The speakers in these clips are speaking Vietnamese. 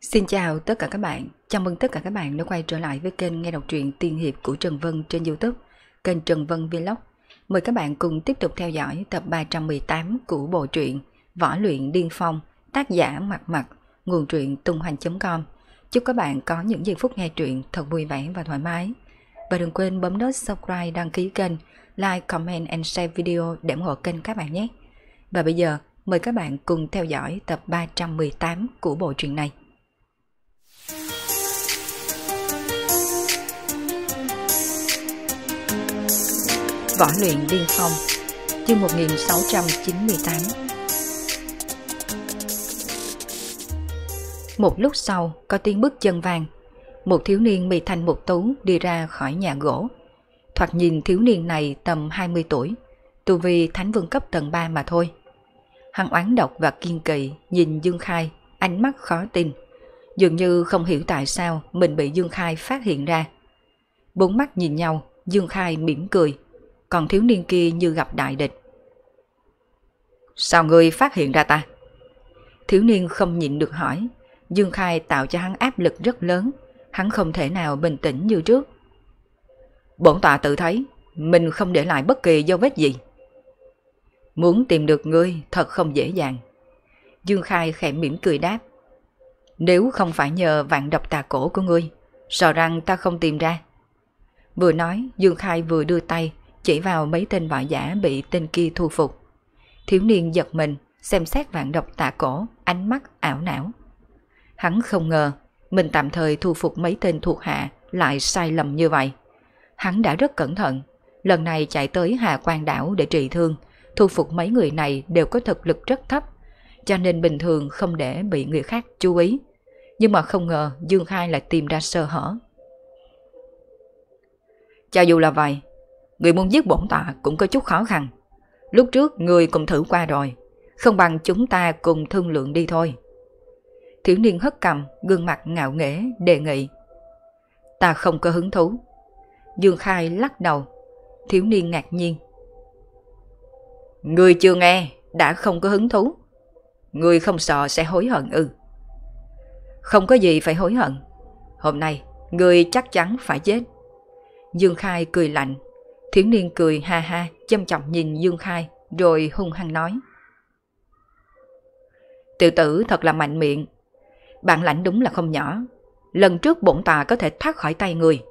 Xin chào tất cả các bạn, chào mừng tất cả các bạn đã quay trở lại với kênh nghe đọc truyện tiên hiệp của Trần Vân trên Youtube, kênh Trần Vân Vlog. Mời các bạn cùng tiếp tục theo dõi tập 318 của bộ truyện Võ luyện điên phong, tác giả mặt mặt, nguồn truyện tung hoành.com. Chúc các bạn có những giây phút nghe truyện thật vui vẻ và thoải mái. Và đừng quên bấm nút subscribe, đăng ký kênh, like, comment and share video để ủng hộ kênh các bạn nhé. Và bây giờ, mời các bạn cùng theo dõi tập 318 của bộ truyện này. Võ luyện điên phong Chương 1698 Một lúc sau có tiếng bước chân vàng Một thiếu niên mì thành một tú đi ra khỏi nhà gỗ Thoạt nhìn thiếu niên này tầm 20 tuổi Tu vi thánh vương cấp tầng 3 mà thôi Hắn oán độc và kiên kỵ nhìn Dương Khai Ánh mắt khó tin Dường như không hiểu tại sao mình bị Dương Khai phát hiện ra Bốn mắt nhìn nhau Dương Khai mỉm cười còn thiếu niên kia như gặp đại địch. Sao ngươi phát hiện ra ta? Thiếu niên không nhịn được hỏi, Dương Khai tạo cho hắn áp lực rất lớn, hắn không thể nào bình tĩnh như trước. Bổn tọa tự thấy, mình không để lại bất kỳ dấu vết gì. Muốn tìm được ngươi thật không dễ dàng. Dương Khai khẽ mỉm cười đáp. Nếu không phải nhờ vạn độc tà cổ của ngươi, sợ rằng ta không tìm ra. Vừa nói, Dương Khai vừa đưa tay, chỉ vào mấy tên võ giả bị tên kia thu phục. Thiếu niên giật mình, xem xét vạn độc tạ cổ, ánh mắt ảo não. Hắn không ngờ, mình tạm thời thu phục mấy tên thuộc hạ lại sai lầm như vậy. Hắn đã rất cẩn thận, lần này chạy tới Hà Quang đảo để trị thương, thu phục mấy người này đều có thực lực rất thấp, cho nên bình thường không để bị người khác chú ý. Nhưng mà không ngờ Dương Khai lại tìm ra sơ hở. Cho dù là vậy, người muốn giết bổn tọa cũng có chút khó khăn. Lúc trước người cũng thử qua rồi, không bằng chúng ta cùng thương lượng đi thôi. Thiếu niên hất cầm, gương mặt ngạo nghễ đề nghị. Ta không có hứng thú. Dương Khai lắc đầu, thiếu niên ngạc nhiên. Người chưa nghe, đã không có hứng thú. Người không sợ sẽ hối hận ư. Không có gì phải hối hận. Hôm nay, người chắc chắn phải chết. Dương Khai cười lạnh, thiếu niên cười ha ha, châm chọc nhìn Dương Khai, rồi hung hăng nói. Tiểu tử thật là mạnh miệng. Bạn lãnh đúng là không nhỏ. Lần trước bổn tòa có thể thoát khỏi tay người.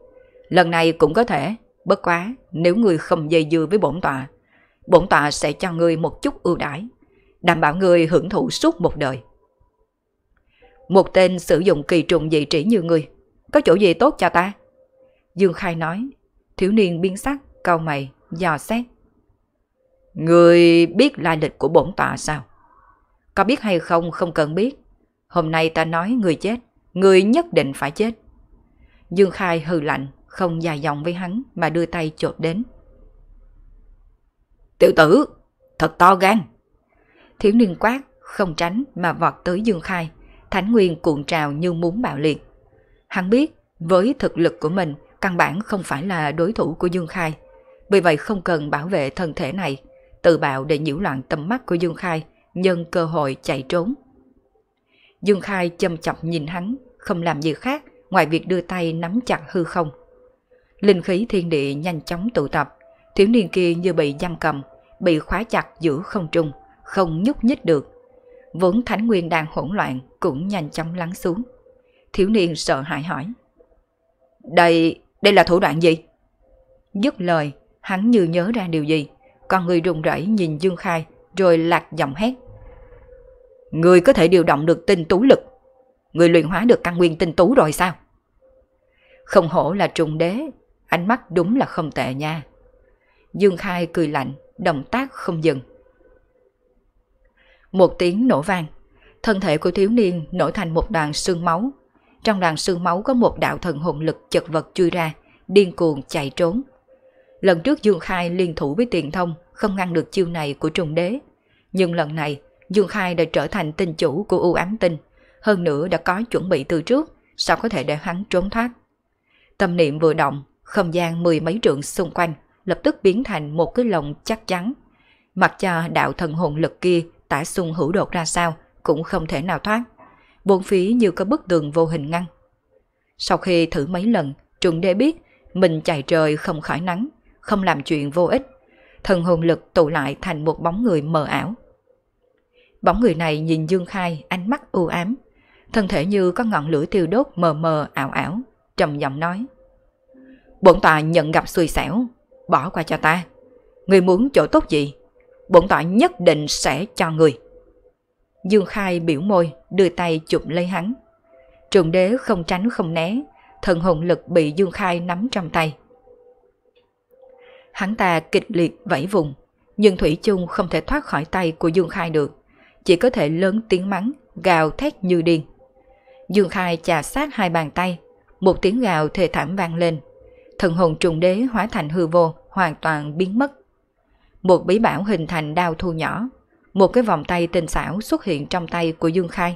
Lần này cũng có thể, bất quá nếu người không dây dưa với bổn tòa, bổn tòa sẽ cho người một chút ưu đãi, đảm bảo người hưởng thụ suốt một đời. Một tên sử dụng kỳ trùng dị trĩ như người, có chỗ gì tốt cho ta? Dương Khai nói, thiếu niên biến sắc, cau mày, dò xét. Người biết lai lịch của bổn tọa sao? Có biết hay không không cần biết. Hôm nay ta nói người chết, người nhất định phải chết. Dương Khai hừ lạnh, không dài dòng với hắn mà đưa tay chộp đến. Tiểu tử, thật to gan. Thiếu niên quát, không tránh mà vọt tới Dương Khai. Thánh Nguyên cuộn trào như muốn bạo liệt. Hắn biết, với thực lực của mình, căn bản không phải là đối thủ của Dương Khai. Vì vậy không cần bảo vệ thân thể này, tự bạo để nhiễu loạn tầm mắt của Dương Khai, nhân cơ hội chạy trốn. Dương Khai châm chọc nhìn hắn, không làm gì khác ngoài việc đưa tay nắm chặt hư không. Linh khí thiên địa nhanh chóng tụ tập, thiếu niên kia như bị giam cầm, bị khóa chặt giữa không trung, không nhúc nhích được. Vốn thánh nguyên đang hỗn loạn cũng nhanh chóng lắng xuống. Thiếu niên sợ hãi hỏi. Đây, đây là thủ đoạn gì? Dứt lời, Hắn như nhớ ra điều gì, con người rùng rẩy nhìn Dương Khai rồi lạc giọng hét. Người có thể điều động được tinh tú lực. Người luyện hóa được căn nguyên tinh tú rồi sao? Không hổ là trùng đế, ánh mắt đúng là không tệ nha. Dương Khai cười lạnh, động tác không dừng. Một tiếng nổ vang, thân thể của thiếu niên nổi thành một đoàn xương máu. Trong đoàn xương máu có một đạo thần hồn lực chật vật chui ra, điên cuồng chạy trốn. Lần trước Dương Khai liên thủ với tiền thông không ngăn được chiêu này của trùng đế. Nhưng lần này, Dương Khai đã trở thành tinh chủ của U ám tinh. Hơn nữa đã có chuẩn bị từ trước, sao có thể để hắn trốn thoát. Tâm niệm vừa động, không gian mười mấy trượng xung quanh lập tức biến thành một cái lồng chắc chắn. Mặc cho đạo thần hồn lực kia tả xung hữu đột ra sao cũng không thể nào thoát. Bốn phí như có bức tường vô hình ngăn. Sau khi thử mấy lần, trùng đế biết mình chạy trời không khỏi nắng, không làm chuyện vô ích. Thần hồn lực tụ lại thành một bóng người mờ ảo. Bóng người này nhìn Dương Khai ánh mắt u ám, thân thể như có ngọn lửa tiêu đốt mờ mờ ảo ảo, trầm giọng nói. Bổn tọa nhận gặp xui xẻo, bỏ qua cho ta. Người muốn chỗ tốt gì, bổn tọa nhất định sẽ cho người. Dương Khai biểu môi, đưa tay chụp lấy hắn. Trường đế không tránh không né, thần hồn lực bị Dương Khai nắm trong tay. Hắn ta kịch liệt vẫy vùng, nhưng Thủy chung không thể thoát khỏi tay của Dương Khai được, chỉ có thể lớn tiếng mắng, gào thét như điên. Dương Khai chà sát hai bàn tay, một tiếng gào thề thảm vang lên. Thần hồn trùng đế hóa thành hư vô, hoàn toàn biến mất. Một bí bảo hình thành đao thu nhỏ, một cái vòng tay tinh xảo xuất hiện trong tay của Dương Khai.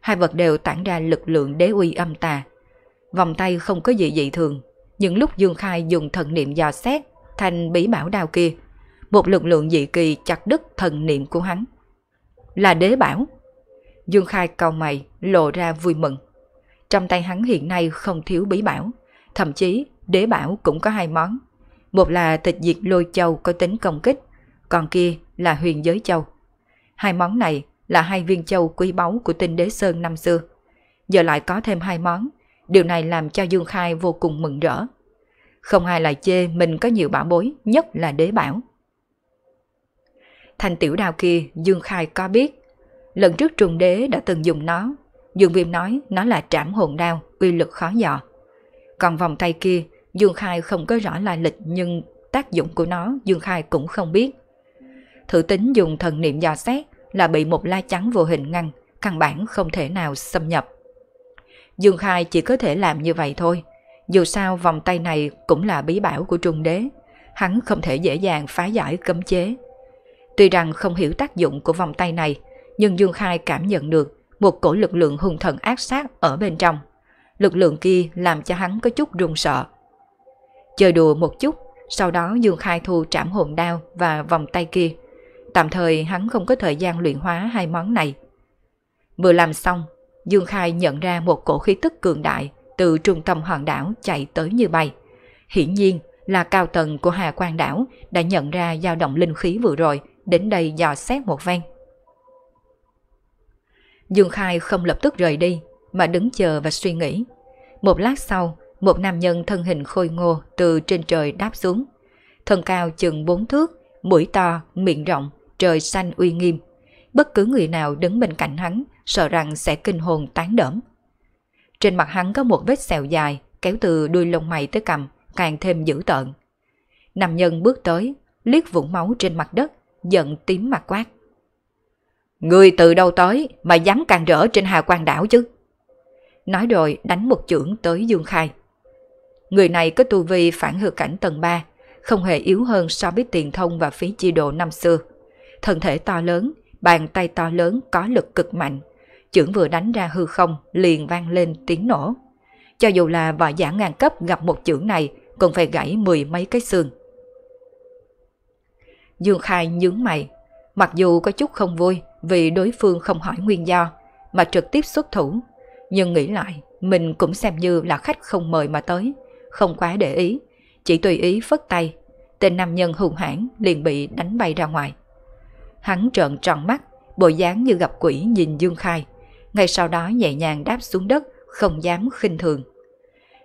Hai vật đều tản ra lực lượng đế uy âm tà. Vòng tay không có gì dị thường, nhưng lúc Dương Khai dùng thần niệm dò xét thành bí bảo đào kia, một lực lượng dị kỳ chặt đứt thần niệm của hắn. Là đế bảo. Dương Khai cầu mày, lộ ra vui mừng. Trong tay hắn hiện nay không thiếu bí bảo, thậm chí đế bảo cũng có hai món. Một là tịch diệt lôi châu có tính công kích, còn kia là huyền giới châu. Hai món này là hai viên châu quý báu của tinh đế Sơn năm xưa. Giờ lại có thêm hai món, điều này làm cho Dương Khai vô cùng mừng rỡ không ai lại chê mình có nhiều bảo bối, nhất là đế bảo. Thành tiểu đào kia Dương Khai có biết, lần trước trùng đế đã từng dùng nó, Dương Viêm nói nó là trảm hồn đao, uy lực khó dò. Còn vòng tay kia, Dương Khai không có rõ lai lịch nhưng tác dụng của nó Dương Khai cũng không biết. Thử tính dùng thần niệm dò xét là bị một la trắng vô hình ngăn, căn bản không thể nào xâm nhập. Dương Khai chỉ có thể làm như vậy thôi. Dù sao vòng tay này cũng là bí bảo của trung đế, hắn không thể dễ dàng phá giải cấm chế. Tuy rằng không hiểu tác dụng của vòng tay này, nhưng Dương Khai cảm nhận được một cổ lực lượng hung thần ác sát ở bên trong. Lực lượng kia làm cho hắn có chút run sợ. Chơi đùa một chút, sau đó Dương Khai thu trảm hồn đao và vòng tay kia. Tạm thời hắn không có thời gian luyện hóa hai món này. Vừa làm xong, Dương Khai nhận ra một cổ khí tức cường đại từ trung tâm hòn đảo chạy tới như bay. Hiển nhiên là cao tầng của Hà Quang đảo đã nhận ra dao động linh khí vừa rồi, đến đây dò xét một ven. Dương Khai không lập tức rời đi, mà đứng chờ và suy nghĩ. Một lát sau, một nam nhân thân hình khôi ngô từ trên trời đáp xuống. Thân cao chừng bốn thước, mũi to, miệng rộng, trời xanh uy nghiêm. Bất cứ người nào đứng bên cạnh hắn sợ rằng sẽ kinh hồn tán đỡm. Trên mặt hắn có một vết sẹo dài, kéo từ đuôi lông mày tới cằm, càng thêm dữ tợn. Nam nhân bước tới, liếc vũng máu trên mặt đất, giận tím mặt quát. Người từ đâu tới mà dám càng rỡ trên hà quan đảo chứ? Nói rồi đánh một chưởng tới Dương Khai. Người này có tu vi phản hư cảnh tầng 3, không hề yếu hơn so với tiền thông và phí chi độ năm xưa. Thân thể to lớn, bàn tay to lớn có lực cực mạnh, chưởng vừa đánh ra hư không liền vang lên tiếng nổ. Cho dù là võ giả ngàn cấp gặp một chưởng này cũng phải gãy mười mấy cái xương. Dương Khai nhướng mày, mặc dù có chút không vui vì đối phương không hỏi nguyên do mà trực tiếp xuất thủ, nhưng nghĩ lại mình cũng xem như là khách không mời mà tới, không quá để ý, chỉ tùy ý phất tay, tên nam nhân hùng hãn liền bị đánh bay ra ngoài. Hắn trợn tròn mắt, bộ dáng như gặp quỷ nhìn Dương Khai ngay sau đó nhẹ nhàng đáp xuống đất, không dám khinh thường.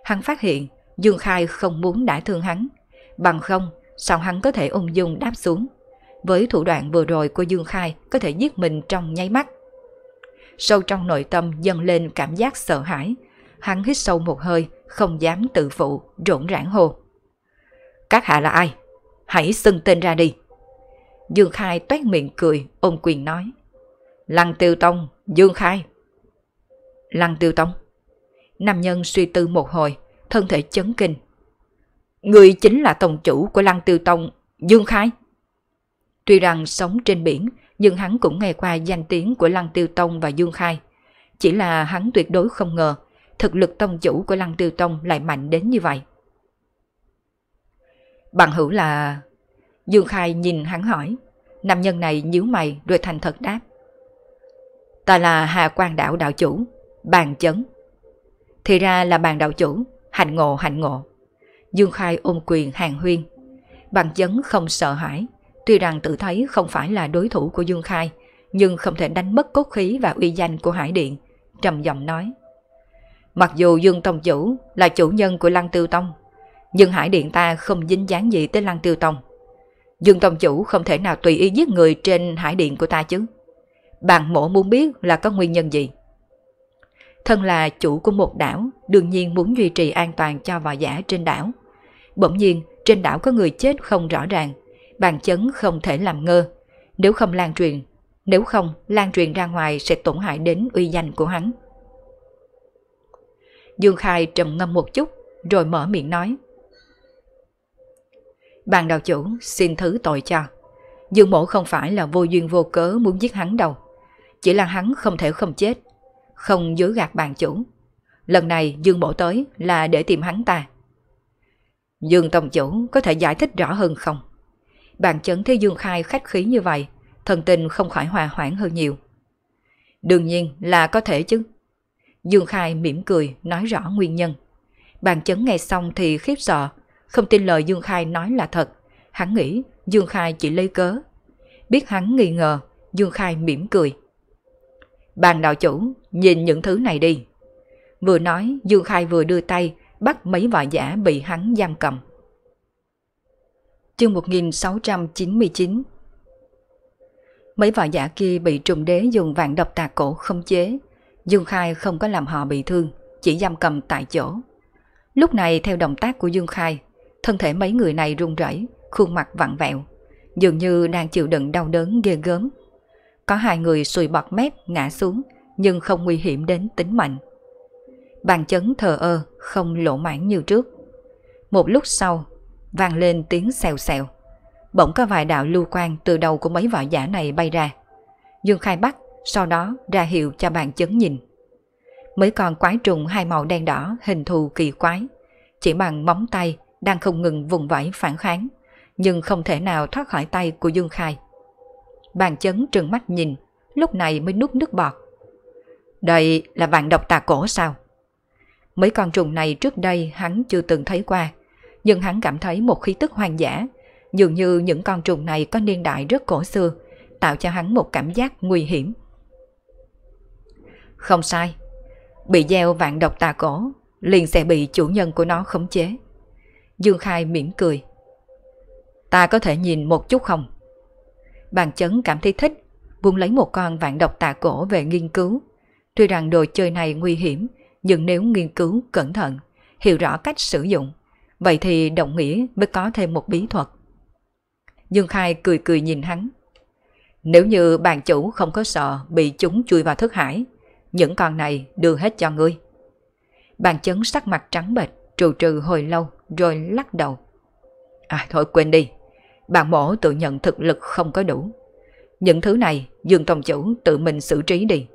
Hắn phát hiện Dương Khai không muốn đả thương hắn, bằng không sao hắn có thể ung dung đáp xuống. Với thủ đoạn vừa rồi của Dương Khai có thể giết mình trong nháy mắt. Sâu trong nội tâm dâng lên cảm giác sợ hãi, hắn hít sâu một hơi, không dám tự phụ, rộn rãng hồ. Các hạ là ai? Hãy xưng tên ra đi. Dương Khai toét miệng cười, ôm quyền nói. Lăng Tiêu Tông, Dương Khai. Lăng tiêu tông. Nam nhân suy tư một hồi, thân thể chấn kinh. Người chính là tổng chủ của Lăng Tiêu Tông, Dương Khai. Tuy rằng sống trên biển, nhưng hắn cũng nghe qua danh tiếng của Lăng Tiêu Tông và Dương Khai. Chỉ là hắn tuyệt đối không ngờ, thực lực tông chủ của Lăng Tiêu Tông lại mạnh đến như vậy. Bằng hữu là... Dương Khai nhìn hắn hỏi. Nam nhân này nhíu mày rồi thành thật đáp. Ta là Hà Quang Đạo Đạo Chủ, bàn chấn. Thì ra là bàn đạo chủ, hành ngộ hành ngộ. Dương Khai ôm quyền hàng huyên. Bàn chấn không sợ hãi, tuy rằng tự thấy không phải là đối thủ của Dương Khai, nhưng không thể đánh mất cốt khí và uy danh của Hải Điện, trầm giọng nói. Mặc dù Dương Tông Chủ là chủ nhân của Lăng Tiêu Tông, nhưng Hải Điện ta không dính dáng gì tới Lăng Tiêu Tông. Dương Tông Chủ không thể nào tùy ý giết người trên Hải Điện của ta chứ. bàn mộ muốn biết là có nguyên nhân gì. Thân là chủ của một đảo, đương nhiên muốn duy trì an toàn cho võ giả trên đảo. Bỗng nhiên, trên đảo có người chết không rõ ràng, bàn chấn không thể làm ngơ. Nếu không lan truyền, nếu không lan truyền ra ngoài sẽ tổn hại đến uy danh của hắn. Dương Khai trầm ngâm một chút, rồi mở miệng nói. Bàn đạo chủ xin thứ tội cho. Dương mổ không phải là vô duyên vô cớ muốn giết hắn đâu. Chỉ là hắn không thể không chết không dối gạt bàn chủ. Lần này Dương Mộ tới là để tìm hắn ta. Dương Tông Chủ có thể giải thích rõ hơn không? bàn chấn thấy Dương Khai khách khí như vậy, thần tình không khỏi hòa hoãn hơn nhiều. Đương nhiên là có thể chứ. Dương Khai mỉm cười nói rõ nguyên nhân. Bàn chấn nghe xong thì khiếp sợ, không tin lời Dương Khai nói là thật. Hắn nghĩ Dương Khai chỉ lấy cớ. Biết hắn nghi ngờ, Dương Khai mỉm cười. Bàn đạo chủ, nhìn những thứ này đi. Vừa nói, Dương Khai vừa đưa tay, bắt mấy võ giả bị hắn giam cầm. Chương 1699 Mấy võ giả kia bị trùng đế dùng vạn độc tà cổ không chế. Dương Khai không có làm họ bị thương, chỉ giam cầm tại chỗ. Lúc này theo động tác của Dương Khai, thân thể mấy người này run rẩy, khuôn mặt vặn vẹo, dường như đang chịu đựng đau đớn ghê gớm có hai người sùi bọt mép ngã xuống nhưng không nguy hiểm đến tính mạng. Bàn chấn thờ ơ, không lộ mãn như trước. Một lúc sau, vang lên tiếng xèo xèo. Bỗng có vài đạo lưu quang từ đầu của mấy võ giả này bay ra. Dương Khai bắt, sau đó ra hiệu cho bàn chấn nhìn. Mấy con quái trùng hai màu đen đỏ hình thù kỳ quái, chỉ bằng móng tay đang không ngừng vùng vẫy phản kháng, nhưng không thể nào thoát khỏi tay của Dương Khai. Bàn chấn trừng mắt nhìn, lúc này mới nuốt nước bọt. Đây là vạn độc tà cổ sao? Mấy con trùng này trước đây hắn chưa từng thấy qua, nhưng hắn cảm thấy một khí tức hoang dã. Dường như những con trùng này có niên đại rất cổ xưa, tạo cho hắn một cảm giác nguy hiểm. Không sai, bị gieo vạn độc tà cổ, liền sẽ bị chủ nhân của nó khống chế. Dương Khai mỉm cười. Ta có thể nhìn một chút không? Bàn chấn cảm thấy thích, buông lấy một con vạn độc tạ cổ về nghiên cứu. Tuy rằng đồ chơi này nguy hiểm, nhưng nếu nghiên cứu cẩn thận, hiểu rõ cách sử dụng, vậy thì đồng nghĩa mới có thêm một bí thuật. Dương Khai cười cười nhìn hắn. Nếu như bàn chủ không có sợ bị chúng chui vào thức hải, những con này đưa hết cho ngươi. Bàn chấn sắc mặt trắng bệch, trù trừ hồi lâu rồi lắc đầu. À thôi quên đi, bạn mổ tự nhận thực lực không có đủ. Những thứ này Dương Tông Chủ tự mình xử trí đi.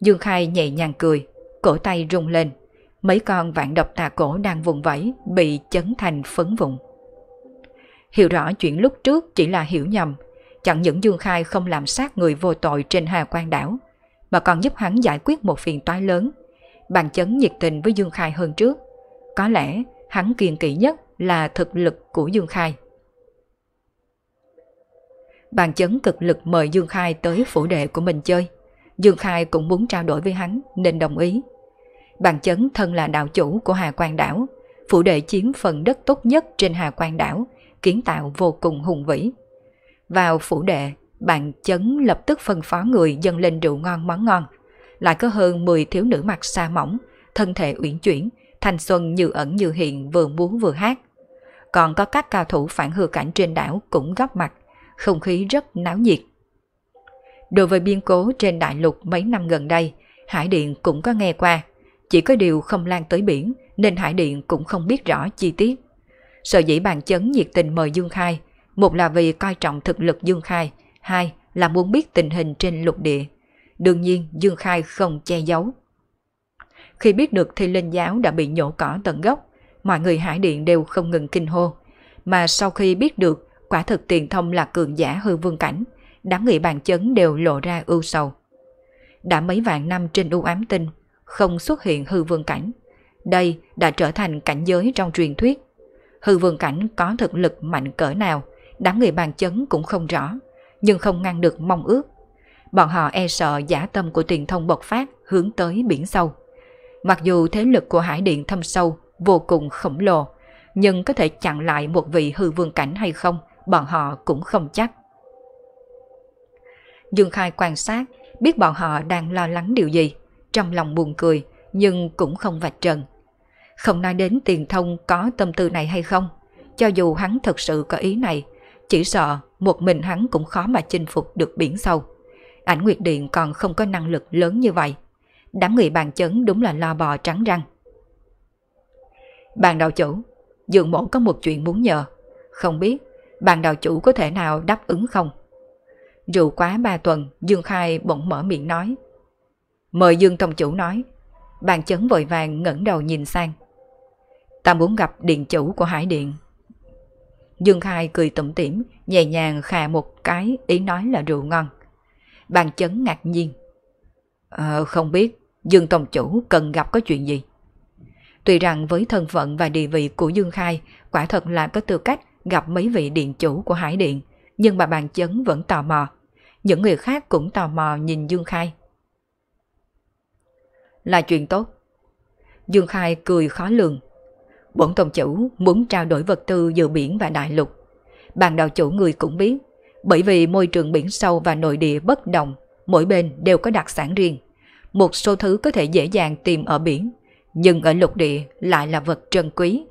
Dương Khai nhẹ nhàng cười, cổ tay rung lên. Mấy con vạn độc tà cổ đang vùng vẫy bị chấn thành phấn vụn. Hiểu rõ chuyện lúc trước chỉ là hiểu nhầm. Chẳng những Dương Khai không làm sát người vô tội trên Hà Quan đảo, mà còn giúp hắn giải quyết một phiền toái lớn. Bàn chấn nhiệt tình với Dương Khai hơn trước. Có lẽ hắn kiên kỵ nhất là thực lực của Dương Khai. Bàn chấn cực lực mời Dương Khai tới phủ đệ của mình chơi. Dương Khai cũng muốn trao đổi với hắn nên đồng ý. Bàn chấn thân là đạo chủ của Hà Quang đảo, phủ đệ chiếm phần đất tốt nhất trên Hà Quang đảo, kiến tạo vô cùng hùng vĩ. Vào phủ đệ, Bàn chấn lập tức phân phó người dâng lên rượu ngon món ngon. Lại có hơn 10 thiếu nữ mặt xa mỏng, thân thể uyển chuyển, thanh xuân như ẩn như hiện vừa muốn vừa hát. Còn có các cao thủ phản hư cảnh trên đảo cũng góp mặt, không khí rất náo nhiệt. Đối với biên cố trên đại lục mấy năm gần đây, Hải Điện cũng có nghe qua, chỉ có điều không lan tới biển nên Hải Điện cũng không biết rõ chi tiết. Sở dĩ bàn chấn nhiệt tình mời Dương Khai, một là vì coi trọng thực lực Dương Khai, hai là muốn biết tình hình trên lục địa. Đương nhiên Dương Khai không che giấu. Khi biết được thi linh giáo đã bị nhổ cỏ tận gốc, mọi người Hải Điện đều không ngừng kinh hô. Mà sau khi biết được Quả thực tiền thông là cường giả hư vương cảnh, đám người bàn chấn đều lộ ra ưu sầu. Đã mấy vạn năm trên u ám tinh, không xuất hiện hư vương cảnh. Đây đã trở thành cảnh giới trong truyền thuyết. Hư vương cảnh có thực lực mạnh cỡ nào, đám người bàn chấn cũng không rõ, nhưng không ngăn được mong ước. Bọn họ e sợ giả tâm của tiền thông bộc phát hướng tới biển sâu. Mặc dù thế lực của hải điện thâm sâu vô cùng khổng lồ, nhưng có thể chặn lại một vị hư vương cảnh hay không bọn họ cũng không chắc. Dương Khai quan sát, biết bọn họ đang lo lắng điều gì, trong lòng buồn cười nhưng cũng không vạch trần. Không nói đến tiền thông có tâm tư này hay không, cho dù hắn thật sự có ý này, chỉ sợ một mình hắn cũng khó mà chinh phục được biển sâu. Ảnh Nguyệt Điện còn không có năng lực lớn như vậy. Đám người bàn chấn đúng là lo bò trắng răng. Bàn đạo chủ, dường mẫu có một chuyện muốn nhờ. Không biết bàn đạo chủ có thể nào đáp ứng không? Rượu quá ba tuần, Dương Khai bỗng mở miệng nói. Mời Dương Tông Chủ nói. Bàn chấn vội vàng ngẩng đầu nhìn sang. Ta muốn gặp điện chủ của Hải Điện. Dương Khai cười tủm tỉm, nhẹ nhàng khà một cái ý nói là rượu ngon. Bàn chấn ngạc nhiên. Ờ, không biết Dương Tông Chủ cần gặp có chuyện gì? Tuy rằng với thân phận và địa vị của Dương Khai, quả thật là có tư cách gặp mấy vị điện chủ của Hải Điện, nhưng bà bàn chấn vẫn tò mò. Những người khác cũng tò mò nhìn Dương Khai. Là chuyện tốt. Dương Khai cười khó lường. Bổn Tông Chủ muốn trao đổi vật tư giữa biển và đại lục. Bàn đạo chủ người cũng biết, bởi vì môi trường biển sâu và nội địa bất đồng, mỗi bên đều có đặc sản riêng. Một số thứ có thể dễ dàng tìm ở biển, nhưng ở lục địa lại là vật trân quý.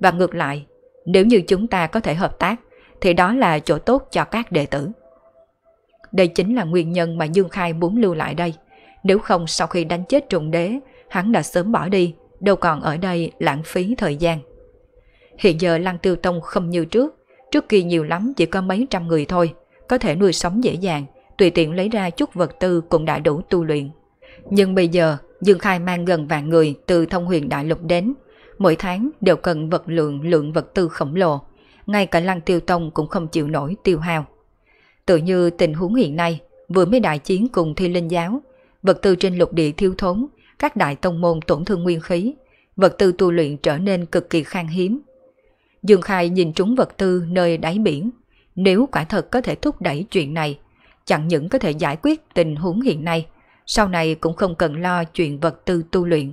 Và ngược lại, nếu như chúng ta có thể hợp tác, thì đó là chỗ tốt cho các đệ tử. Đây chính là nguyên nhân mà Dương Khai muốn lưu lại đây. Nếu không sau khi đánh chết trùng đế, hắn đã sớm bỏ đi, đâu còn ở đây lãng phí thời gian. Hiện giờ Lăng Tiêu Tông không như trước, trước kia nhiều lắm chỉ có mấy trăm người thôi, có thể nuôi sống dễ dàng, tùy tiện lấy ra chút vật tư cũng đã đủ tu luyện. Nhưng bây giờ, Dương Khai mang gần vạn người từ thông huyền đại lục đến, mỗi tháng đều cần vật lượng lượng vật tư khổng lồ, ngay cả Lăng Tiêu Tông cũng không chịu nổi tiêu hao. Tự như tình huống hiện nay, vừa mới đại chiến cùng thi linh giáo, vật tư trên lục địa thiếu thốn, các đại tông môn tổn thương nguyên khí, vật tư tu luyện trở nên cực kỳ khan hiếm. Dương Khai nhìn trúng vật tư nơi đáy biển, nếu quả thật có thể thúc đẩy chuyện này, chẳng những có thể giải quyết tình huống hiện nay, sau này cũng không cần lo chuyện vật tư tu luyện,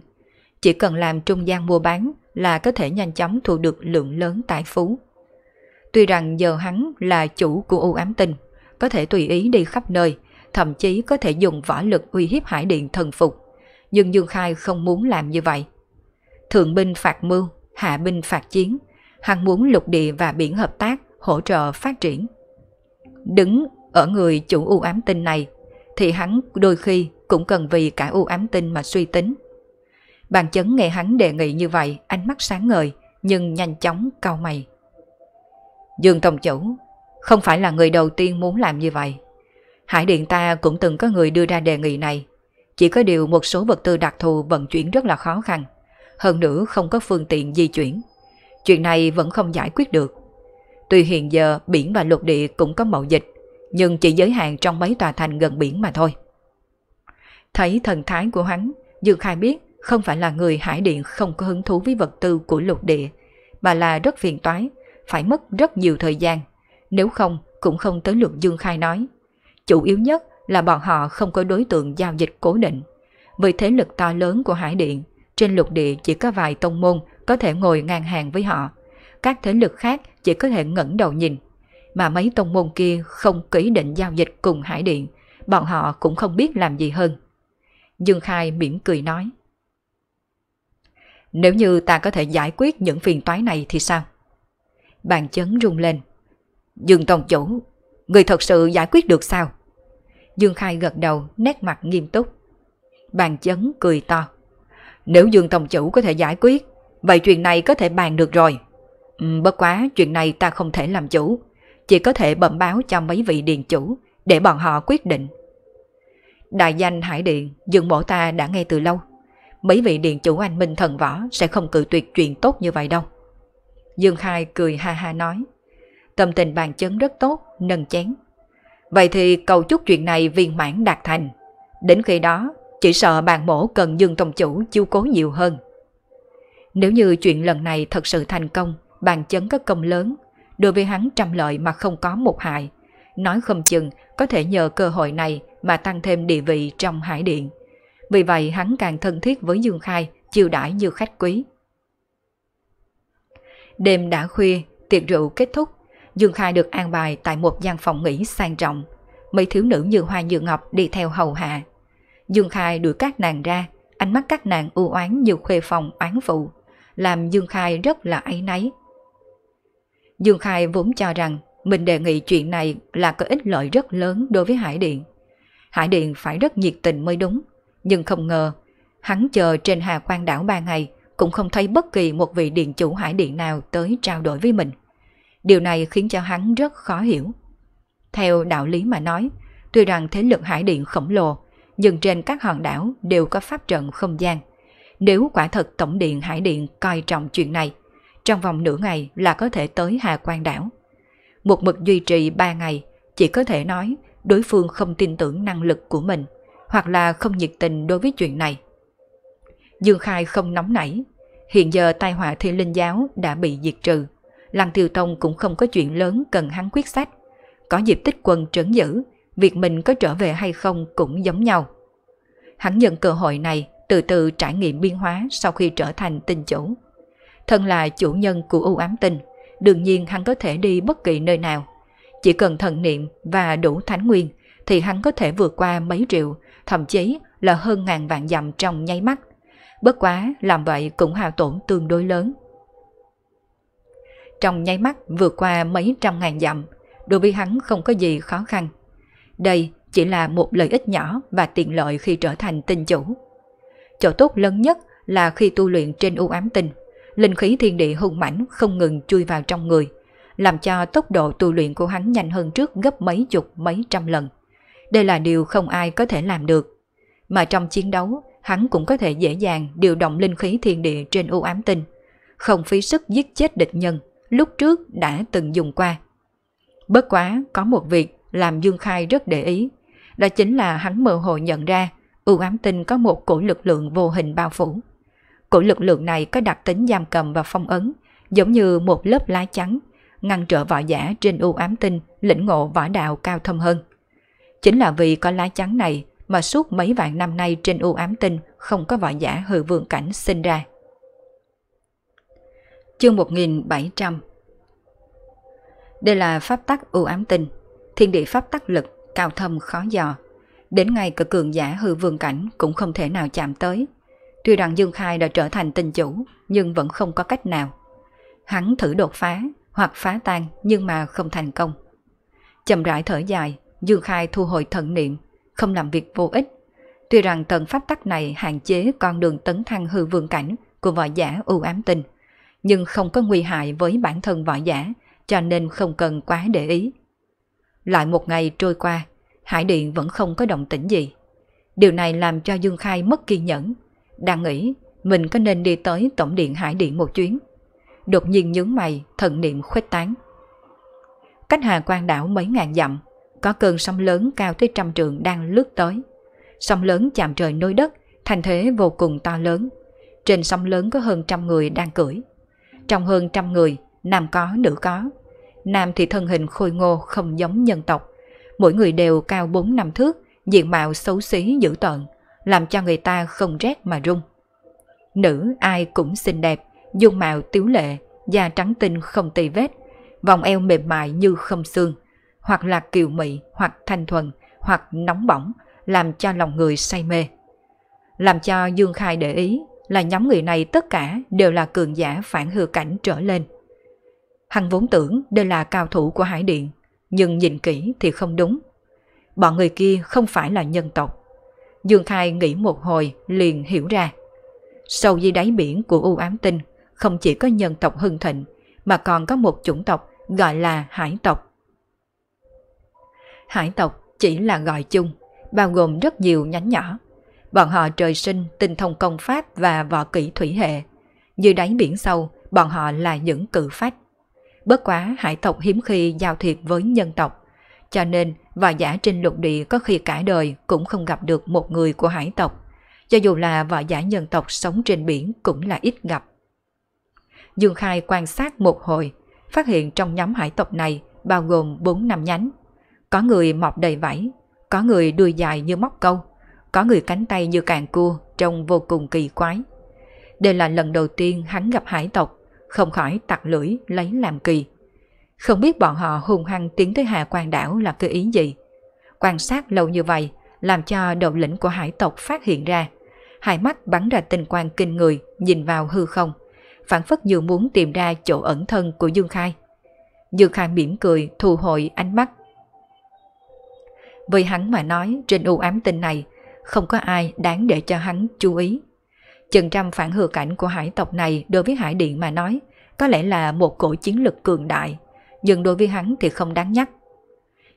chỉ cần làm trung gian mua bán là có thể nhanh chóng thu được lượng lớn tài phú. Tuy rằng giờ hắn là chủ của u ám tinh, có thể tùy ý đi khắp nơi, thậm chí có thể dùng võ lực uy hiếp hải điện thần phục. Nhưng Dương Khai không muốn làm như vậy. Thượng binh phạt mưu, hạ binh phạt chiến, hắn muốn lục địa và biển hợp tác hỗ trợ phát triển. Đứng ở người chủ u ám tinh này, thì hắn đôi khi cũng cần vì cả u ám tinh mà suy tính. Bàn chấn nghe hắn đề nghị như vậy, ánh mắt sáng ngời, nhưng nhanh chóng cau mày. Dương Tông Chủ, không phải là người đầu tiên muốn làm như vậy. Hải Điện ta cũng từng có người đưa ra đề nghị này. Chỉ có điều một số vật tư đặc thù vận chuyển rất là khó khăn. Hơn nữa không có phương tiện di chuyển. Chuyện này vẫn không giải quyết được. Tuy hiện giờ biển và lục địa cũng có mậu dịch, nhưng chỉ giới hạn trong mấy tòa thành gần biển mà thôi. Thấy thần thái của hắn, Dương Khai biết không phải là người hải điện không có hứng thú với vật tư của lục địa, mà là rất phiền toái, phải mất rất nhiều thời gian. Nếu không, cũng không tới lượt Dương Khai nói. Chủ yếu nhất là bọn họ không có đối tượng giao dịch cố định. Với thế lực to lớn của hải điện, trên lục địa chỉ có vài tông môn có thể ngồi ngang hàng với họ. Các thế lực khác chỉ có thể ngẩng đầu nhìn. Mà mấy tông môn kia không ký định giao dịch cùng hải điện, bọn họ cũng không biết làm gì hơn. Dương Khai mỉm cười nói. Nếu như ta có thể giải quyết những phiền toái này thì sao? Bàn chấn rung lên. Dương Tông Chủ, người thật sự giải quyết được sao? Dương Khai gật đầu, nét mặt nghiêm túc. Bàn chấn cười to. Nếu Dương Tông Chủ có thể giải quyết, vậy chuyện này có thể bàn được rồi. Ừ, bất quá, chuyện này ta không thể làm chủ. Chỉ có thể bẩm báo cho mấy vị điền chủ để bọn họ quyết định. Đại danh Hải Điện, Dương Mổ ta đã nghe từ lâu mấy vị điện chủ anh minh thần võ sẽ không cự tuyệt chuyện tốt như vậy đâu. Dương Khai cười ha ha nói. Tâm tình bàn chấn rất tốt, nâng chén. Vậy thì cầu chúc chuyện này viên mãn đạt thành. Đến khi đó, chỉ sợ bàn mổ cần Dương Tông Chủ chiêu cố nhiều hơn. Nếu như chuyện lần này thật sự thành công, bàn chấn có công lớn, đối với hắn trăm lợi mà không có một hại. Nói không chừng có thể nhờ cơ hội này mà tăng thêm địa vị trong hải điện vì vậy hắn càng thân thiết với Dương Khai, chiều đãi như khách quý. Đêm đã khuya, tiệc rượu kết thúc, Dương Khai được an bài tại một gian phòng nghỉ sang trọng. Mấy thiếu nữ như hoa như ngọc đi theo hầu hạ. Dương Khai đuổi các nàng ra, ánh mắt các nàng u oán như khuê phòng oán phụ, làm Dương Khai rất là áy náy. Dương Khai vốn cho rằng mình đề nghị chuyện này là có ích lợi rất lớn đối với Hải Điện. Hải Điện phải rất nhiệt tình mới đúng, nhưng không ngờ, hắn chờ trên hà quan đảo ba ngày cũng không thấy bất kỳ một vị điện chủ hải điện nào tới trao đổi với mình. Điều này khiến cho hắn rất khó hiểu. Theo đạo lý mà nói, tuy rằng thế lực hải điện khổng lồ, nhưng trên các hòn đảo đều có pháp trận không gian. Nếu quả thật Tổng điện Hải điện coi trọng chuyện này, trong vòng nửa ngày là có thể tới Hà Quan đảo. Một mực duy trì 3 ngày, chỉ có thể nói đối phương không tin tưởng năng lực của mình hoặc là không nhiệt tình đối với chuyện này. Dương Khai không nóng nảy, hiện giờ tai họa thiên linh giáo đã bị diệt trừ, Lăng Tiêu Tông cũng không có chuyện lớn cần hắn quyết sách. Có dịp tích quân trấn giữ, việc mình có trở về hay không cũng giống nhau. Hắn nhận cơ hội này từ từ trải nghiệm biên hóa sau khi trở thành tinh chủ. Thân là chủ nhân của ưu ám tinh, đương nhiên hắn có thể đi bất kỳ nơi nào. Chỉ cần thần niệm và đủ thánh nguyên thì hắn có thể vượt qua mấy triệu, thậm chí là hơn ngàn vạn dặm trong nháy mắt. Bất quá làm vậy cũng hao tổn tương đối lớn. Trong nháy mắt vượt qua mấy trăm ngàn dặm, đối với hắn không có gì khó khăn. Đây chỉ là một lợi ích nhỏ và tiện lợi khi trở thành tinh chủ. Chỗ tốt lớn nhất là khi tu luyện trên u ám tinh, linh khí thiên địa hùng mãnh không ngừng chui vào trong người, làm cho tốc độ tu luyện của hắn nhanh hơn trước gấp mấy chục mấy trăm lần. Đây là điều không ai có thể làm được. Mà trong chiến đấu, hắn cũng có thể dễ dàng điều động linh khí thiên địa trên u ám tinh, không phí sức giết chết địch nhân lúc trước đã từng dùng qua. Bất quá có một việc làm Dương Khai rất để ý, đó chính là hắn mơ hồ nhận ra u ám tinh có một cổ lực lượng vô hình bao phủ. Cổ lực lượng này có đặc tính giam cầm và phong ấn, giống như một lớp lá chắn ngăn trở võ giả trên u ám tinh lĩnh ngộ võ đạo cao thâm hơn. Chính là vì có lá chắn này mà suốt mấy vạn năm nay trên u ám tinh không có võ giả hư vương cảnh sinh ra. Chương 1700 Đây là pháp tắc u ám tinh, thiên địa pháp tắc lực, cao thâm khó dò. Đến ngày cả cường giả hư vương cảnh cũng không thể nào chạm tới. Tuy rằng Dương Khai đã trở thành tinh chủ, nhưng vẫn không có cách nào. Hắn thử đột phá, hoặc phá tan nhưng mà không thành công. Chầm rãi thở dài, Dương Khai thu hồi thần niệm, không làm việc vô ích. Tuy rằng tần pháp tắc này hạn chế con đường tấn thăng hư vương cảnh của võ giả ưu ám tình, nhưng không có nguy hại với bản thân võ giả, cho nên không cần quá để ý. Lại một ngày trôi qua, Hải Điện vẫn không có động tĩnh gì. Điều này làm cho Dương Khai mất kiên nhẫn. Đang nghĩ mình có nên đi tới Tổng điện Hải Điện một chuyến. Đột nhiên nhướng mày, thần niệm khuếch tán. Cách Hà Quan đảo mấy ngàn dặm, có cơn sóng lớn cao tới trăm trượng đang lướt tới. Sóng lớn chạm trời nối đất, thành thế vô cùng to lớn. Trên sóng lớn có hơn trăm người đang cưỡi. Trong hơn trăm người, nam có, nữ có. Nam thì thân hình khôi ngô không giống nhân tộc. Mỗi người đều cao bốn năm thước, diện mạo xấu xí dữ tợn, làm cho người ta không rét mà run. Nữ ai cũng xinh đẹp, dung mạo tiếu lệ, da trắng tinh không tì vết, vòng eo mềm mại như không xương hoặc là kiều mị, hoặc thanh thuần, hoặc nóng bỏng, làm cho lòng người say mê. Làm cho Dương Khai để ý là nhóm người này tất cả đều là cường giả phản hư cảnh trở lên. hằng vốn tưởng đây là cao thủ của Hải Điện, nhưng nhìn kỹ thì không đúng. Bọn người kia không phải là nhân tộc. Dương Khai nghĩ một hồi liền hiểu ra. Sâu dưới đáy biển của U ám tinh không chỉ có nhân tộc hưng thịnh mà còn có một chủng tộc gọi là hải tộc hải tộc chỉ là gọi chung, bao gồm rất nhiều nhánh nhỏ. Bọn họ trời sinh tinh thông công pháp và võ kỹ thủy hệ. Dưới đáy biển sâu, bọn họ là những cự phách. Bất quá hải tộc hiếm khi giao thiệp với nhân tộc, cho nên võ giả trên lục địa có khi cả đời cũng không gặp được một người của hải tộc. Cho dù là võ giả nhân tộc sống trên biển cũng là ít gặp. Dương Khai quan sát một hồi, phát hiện trong nhóm hải tộc này bao gồm 4 năm nhánh, có người mọc đầy vảy, có người đuôi dài như móc câu, có người cánh tay như càng cua trông vô cùng kỳ quái. Đây là lần đầu tiên hắn gặp hải tộc, không khỏi tặc lưỡi lấy làm kỳ. Không biết bọn họ hùng hăng tiến tới hà quan đảo là cơ ý gì. Quan sát lâu như vậy, làm cho đầu lĩnh của hải tộc phát hiện ra. Hai mắt bắn ra tình quan kinh người, nhìn vào hư không. Phản phất như muốn tìm ra chỗ ẩn thân của Dương Khai. Dương Khai mỉm cười, thu hồi ánh mắt với hắn mà nói, trên u ám tinh này, không có ai đáng để cho hắn chú ý. Chừng trăm phản hừa cảnh của hải tộc này đối với hải điện mà nói, có lẽ là một cổ chiến lực cường đại, nhưng đối với hắn thì không đáng nhắc.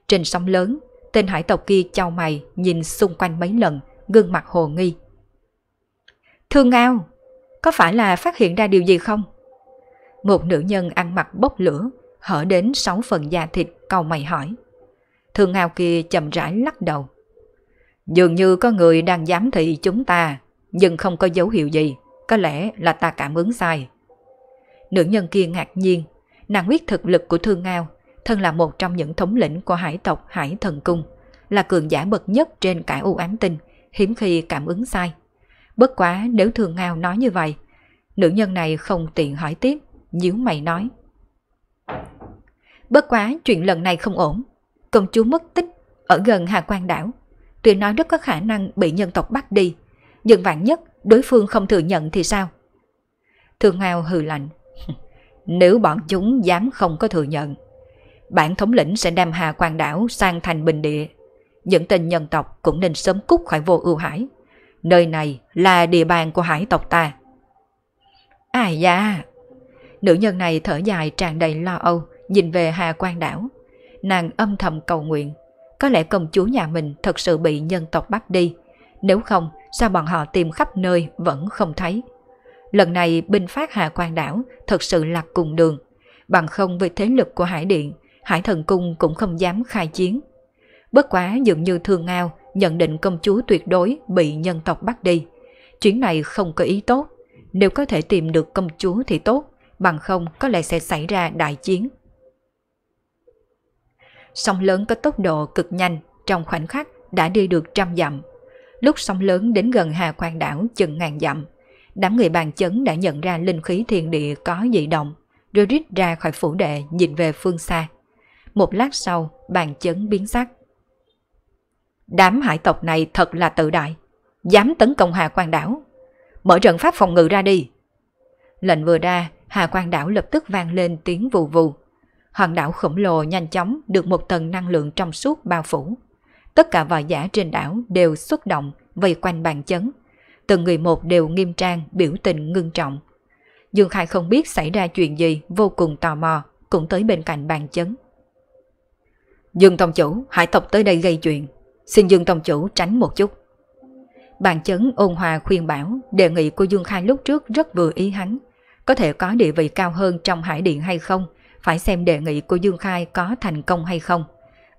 Trên sóng lớn, tên hải tộc kia chau mày nhìn xung quanh mấy lần, gương mặt hồ nghi. Thương ao, có phải là phát hiện ra điều gì không? Một nữ nhân ăn mặc bốc lửa, hở đến sáu phần da thịt cầu mày hỏi thường hào kia chậm rãi lắc đầu. Dường như có người đang giám thị chúng ta, nhưng không có dấu hiệu gì. Có lẽ là ta cảm ứng sai. Nữ nhân kia ngạc nhiên. Nàng biết thực lực của Thương Ngao, thân là một trong những thống lĩnh của hải tộc Hải Thần Cung, là cường giả bậc nhất trên cả u ám tinh, hiếm khi cảm ứng sai. Bất quá nếu Thương Ngao nói như vậy, nữ nhân này không tiện hỏi tiếp, nhíu mày nói. Bất quá chuyện lần này không ổn, công chúa mất tích ở gần Hà Quang đảo. Tuy nói rất có khả năng bị nhân tộc bắt đi, nhưng vạn nhất đối phương không thừa nhận thì sao? thường Ngao hừ lạnh. Nếu bọn chúng dám không có thừa nhận, bản thống lĩnh sẽ đem Hà Quang đảo sang thành bình địa. Những tên nhân tộc cũng nên sớm cút khỏi vô ưu hải. Nơi này là địa bàn của hải tộc ta. Ai da! Nữ nhân này thở dài tràn đầy lo âu, nhìn về Hà Quang đảo nàng âm thầm cầu nguyện. Có lẽ công chúa nhà mình thật sự bị nhân tộc bắt đi. Nếu không, sao bọn họ tìm khắp nơi vẫn không thấy. Lần này binh phát hà quan đảo thật sự lạc cùng đường. Bằng không với thế lực của Hải Điện, Hải Thần Cung cũng không dám khai chiến. Bất quá dường như thương ngao nhận định công chúa tuyệt đối bị nhân tộc bắt đi. Chuyến này không có ý tốt. Nếu có thể tìm được công chúa thì tốt, bằng không có lẽ sẽ xảy ra đại chiến sóng lớn có tốc độ cực nhanh, trong khoảnh khắc đã đi được trăm dặm. Lúc sóng lớn đến gần Hà Quang đảo chừng ngàn dặm, đám người bàn chấn đã nhận ra linh khí thiên địa có dị động, rồi rít ra khỏi phủ đệ nhìn về phương xa. Một lát sau, bàn chấn biến sắc. Đám hải tộc này thật là tự đại, dám tấn công Hà Quang đảo. Mở trận pháp phòng ngự ra đi. Lệnh vừa ra, Hà Quang đảo lập tức vang lên tiếng vù vù, hòn đảo khổng lồ nhanh chóng được một tầng năng lượng trong suốt bao phủ. Tất cả võ giả trên đảo đều xuất động, vây quanh bàn chấn. Từng người một đều nghiêm trang, biểu tình ngưng trọng. Dương Khai không biết xảy ra chuyện gì, vô cùng tò mò, cũng tới bên cạnh bàn chấn. Dương Tông Chủ, hải tộc tới đây gây chuyện. Xin Dương Tông Chủ tránh một chút. Bàn chấn ôn hòa khuyên bảo, đề nghị của Dương Khai lúc trước rất vừa ý hắn. Có thể có địa vị cao hơn trong hải điện hay không phải xem đề nghị của Dương Khai có thành công hay không.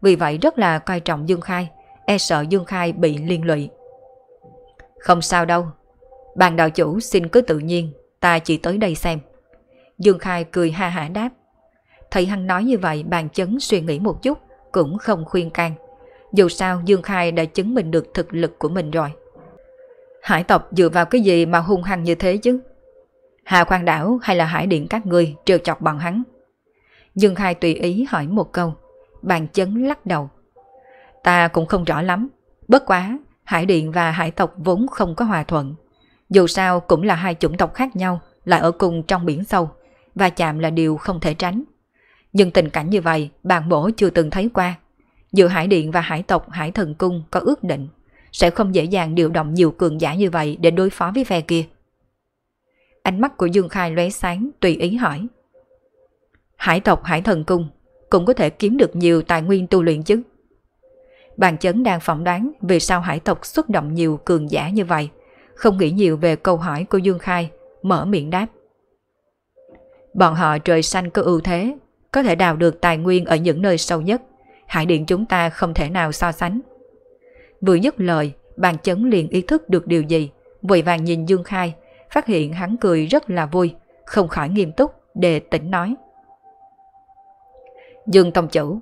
Vì vậy rất là coi trọng Dương Khai, e sợ Dương Khai bị liên lụy. Không sao đâu, bàn đạo chủ xin cứ tự nhiên, ta chỉ tới đây xem. Dương Khai cười ha hả đáp. Thầy Hăng nói như vậy bàn chấn suy nghĩ một chút, cũng không khuyên can. Dù sao Dương Khai đã chứng minh được thực lực của mình rồi. Hải tộc dựa vào cái gì mà hung hăng như thế chứ? Hà Quang Đảo hay là Hải Điện các người trêu chọc bọn hắn Dương Khai tùy ý hỏi một câu. Bàn chấn lắc đầu. Ta cũng không rõ lắm. Bất quá, Hải Điện và Hải Tộc vốn không có hòa thuận. Dù sao cũng là hai chủng tộc khác nhau, lại ở cùng trong biển sâu. Và chạm là điều không thể tránh. Nhưng tình cảnh như vậy, bàn bổ chưa từng thấy qua. Giữa Hải Điện và Hải Tộc Hải Thần Cung có ước định, sẽ không dễ dàng điều động nhiều cường giả như vậy để đối phó với phe kia. Ánh mắt của Dương Khai lóe sáng, tùy ý hỏi hải tộc hải thần cung cũng có thể kiếm được nhiều tài nguyên tu luyện chứ. Bàn chấn đang phỏng đoán vì sao hải tộc xuất động nhiều cường giả như vậy, không nghĩ nhiều về câu hỏi của Dương Khai, mở miệng đáp. Bọn họ trời xanh có ưu thế, có thể đào được tài nguyên ở những nơi sâu nhất, hải điện chúng ta không thể nào so sánh. Vừa dứt lời, bàn chấn liền ý thức được điều gì, vội vàng nhìn Dương Khai, phát hiện hắn cười rất là vui, không khỏi nghiêm túc, đề tỉnh nói. Dương Tông Chủ,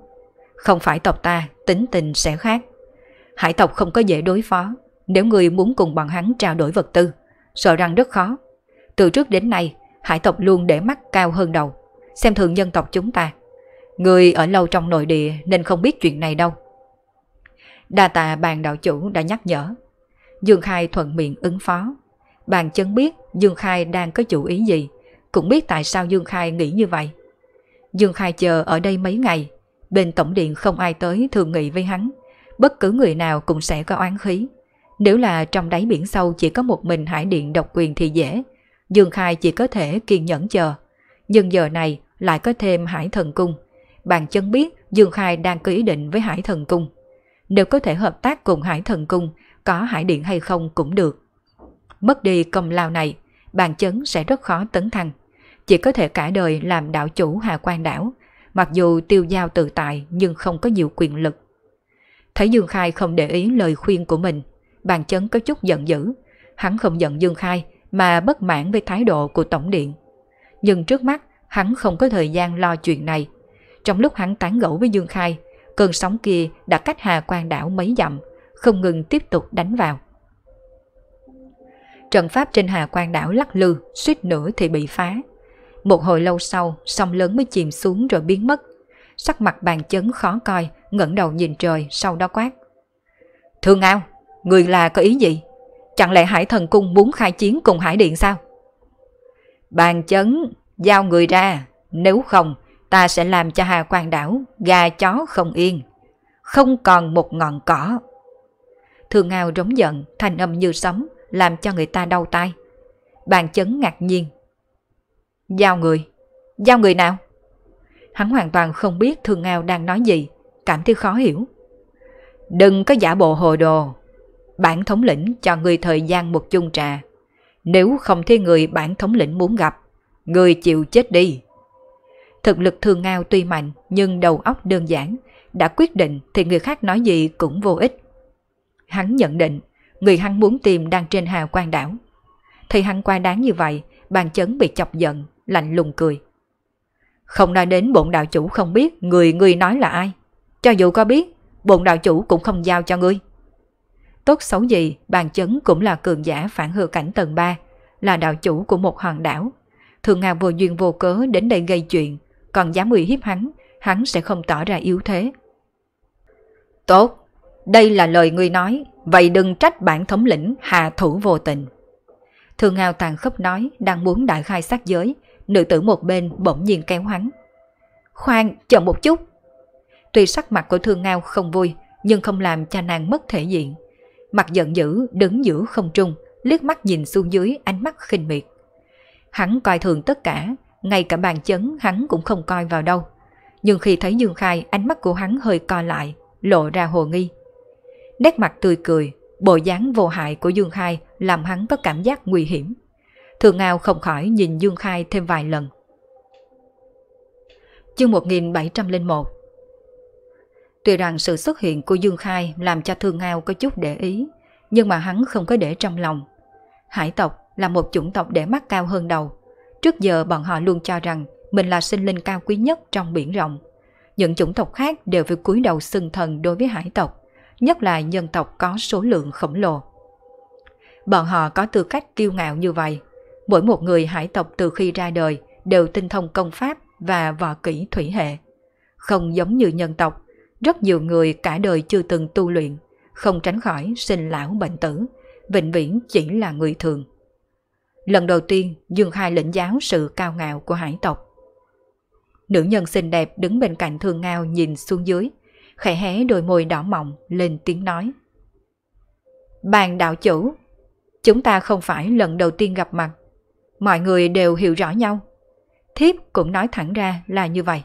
không phải tộc ta tính tình sẽ khác. Hải tộc không có dễ đối phó, nếu người muốn cùng bọn hắn trao đổi vật tư, sợ rằng rất khó. Từ trước đến nay, hải tộc luôn để mắt cao hơn đầu, xem thường dân tộc chúng ta. Người ở lâu trong nội địa nên không biết chuyện này đâu. Đa tạ bàn đạo chủ đã nhắc nhở. Dương Khai thuận miệng ứng phó. Bàn chân biết Dương Khai đang có chủ ý gì, cũng biết tại sao Dương Khai nghĩ như vậy. Dương Khai chờ ở đây mấy ngày, bên tổng điện không ai tới thường nghị với hắn, bất cứ người nào cũng sẽ có oán khí. Nếu là trong đáy biển sâu chỉ có một mình hải điện độc quyền thì dễ, Dương Khai chỉ có thể kiên nhẫn chờ. Nhưng giờ này lại có thêm hải thần cung. Bàn chân biết Dương Khai đang có ý định với hải thần cung. Nếu có thể hợp tác cùng hải thần cung, có hải điện hay không cũng được. Mất đi công lao này, bàn chấn sẽ rất khó tấn thăng chỉ có thể cả đời làm đạo chủ Hà Quan đảo, mặc dù tiêu giao tự tại nhưng không có nhiều quyền lực. Thấy Dương Khai không để ý lời khuyên của mình, bàn chấn có chút giận dữ. Hắn không giận Dương Khai mà bất mãn với thái độ của Tổng Điện. Nhưng trước mắt, hắn không có thời gian lo chuyện này. Trong lúc hắn tán gẫu với Dương Khai, cơn sóng kia đã cách Hà Quan đảo mấy dặm, không ngừng tiếp tục đánh vào. Trận pháp trên Hà Quan đảo lắc lư, suýt nữa thì bị phá. Một hồi lâu sau, sông lớn mới chìm xuống rồi biến mất. Sắc mặt bàn chấn khó coi, ngẩng đầu nhìn trời, sau đó quát. Thương ngao người là có ý gì? Chẳng lẽ hải thần cung muốn khai chiến cùng hải điện sao? Bàn chấn, giao người ra, nếu không ta sẽ làm cho Hà quan đảo gà chó không yên, không còn một ngọn cỏ. Thường Ngao rống giận, thanh âm như sấm, làm cho người ta đau tai. Bàn chấn ngạc nhiên, Giao người. Giao người nào? Hắn hoàn toàn không biết Thường Ngao đang nói gì, cảm thấy khó hiểu. Đừng có giả bộ hồ đồ. Bản thống lĩnh cho người thời gian một chung trà. Nếu không thấy người bản thống lĩnh muốn gặp, người chịu chết đi. Thực lực Thường Ngao tuy mạnh nhưng đầu óc đơn giản, đã quyết định thì người khác nói gì cũng vô ích. Hắn nhận định, người hắn muốn tìm đang trên hào quan đảo. Thì hắn quá đáng như vậy, bàn chấn bị chọc giận, lạnh lùng cười. Không nói đến bổn đạo chủ không biết người ngươi nói là ai. Cho dù có biết, bổn đạo chủ cũng không giao cho ngươi. Tốt xấu gì, bàn chấn cũng là cường giả phản hư cảnh tầng 3, là đạo chủ của một hòn đảo. Thường Ngạc vô duyên vô cớ đến đây gây chuyện, còn dám uy hiếp hắn, hắn sẽ không tỏ ra yếu thế. Tốt, đây là lời ngươi nói, vậy đừng trách bản thống lĩnh hạ thủ vô tình. Thường Ngao tàn khốc nói đang muốn đại khai sát giới, Nữ tử một bên bỗng nhiên kéo hắn. Khoan, chờ một chút. Tuy sắc mặt của thương ngao không vui, nhưng không làm cho nàng mất thể diện. Mặt giận dữ đứng giữa không trung, liếc mắt nhìn xuống dưới ánh mắt khinh miệt. Hắn coi thường tất cả, ngay cả bàn chấn hắn cũng không coi vào đâu. Nhưng khi thấy Dương Khai ánh mắt của hắn hơi co lại, lộ ra hồ nghi. Nét mặt tươi cười, bộ dáng vô hại của Dương Khai làm hắn có cảm giác nguy hiểm. Thường Ngao không khỏi nhìn Dương Khai thêm vài lần. Chương 1701 Tuy rằng sự xuất hiện của Dương Khai làm cho Thương Ngao có chút để ý, nhưng mà hắn không có để trong lòng. Hải tộc là một chủng tộc để mắt cao hơn đầu. Trước giờ bọn họ luôn cho rằng mình là sinh linh cao quý nhất trong biển rộng. Những chủng tộc khác đều phải cúi đầu xưng thần đối với hải tộc, nhất là nhân tộc có số lượng khổng lồ. Bọn họ có tư cách kiêu ngạo như vậy mỗi một người hải tộc từ khi ra đời đều tinh thông công pháp và võ kỹ thủy hệ. Không giống như nhân tộc, rất nhiều người cả đời chưa từng tu luyện, không tránh khỏi sinh lão bệnh tử, vĩnh viễn chỉ là người thường. Lần đầu tiên, Dương Khai lĩnh giáo sự cao ngạo của hải tộc. Nữ nhân xinh đẹp đứng bên cạnh thương ngao nhìn xuống dưới, khẽ hé đôi môi đỏ mọng lên tiếng nói. Bàn đạo chủ, chúng ta không phải lần đầu tiên gặp mặt, mọi người đều hiểu rõ nhau. Thiếp cũng nói thẳng ra là như vậy.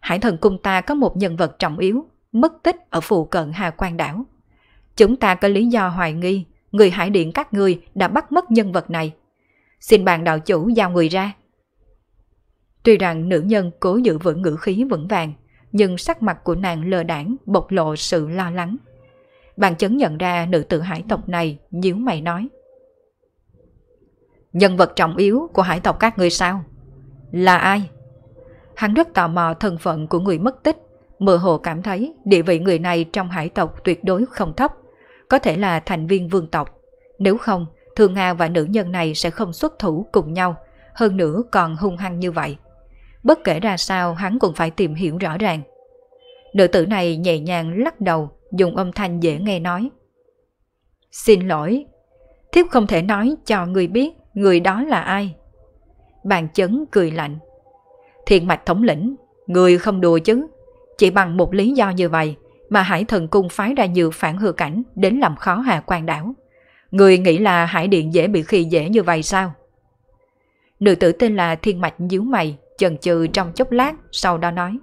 Hải thần cung ta có một nhân vật trọng yếu, mất tích ở phụ cận Hà Quang đảo. Chúng ta có lý do hoài nghi, người hải điện các ngươi đã bắt mất nhân vật này. Xin bàn đạo chủ giao người ra. Tuy rằng nữ nhân cố giữ vững ngữ khí vững vàng, nhưng sắc mặt của nàng lờ đảng bộc lộ sự lo lắng. Bàn chấn nhận ra nữ tử hải tộc này nhíu mày nói – Nhân vật trọng yếu của hải tộc các người sao? Là ai? Hắn rất tò mò thân phận của người mất tích, mơ hồ cảm thấy địa vị người này trong hải tộc tuyệt đối không thấp, có thể là thành viên vương tộc. Nếu không, Thường Nga và nữ nhân này sẽ không xuất thủ cùng nhau, hơn nữa còn hung hăng như vậy. Bất kể ra sao hắn cũng phải tìm hiểu rõ ràng. Nữ tử này nhẹ nhàng lắc đầu, dùng âm thanh dễ nghe nói. Xin lỗi, thiếp không thể nói cho người biết người đó là ai? Bàn chấn cười lạnh. Thiện mạch thống lĩnh, người không đùa chứ. Chỉ bằng một lý do như vậy mà hải thần cung phái ra nhiều phản hư cảnh đến làm khó hà quan đảo. Người nghĩ là hải điện dễ bị khi dễ như vậy sao? Nữ tử tên là Thiên Mạch nhíu mày, chần chừ trong chốc lát, sau đó nói.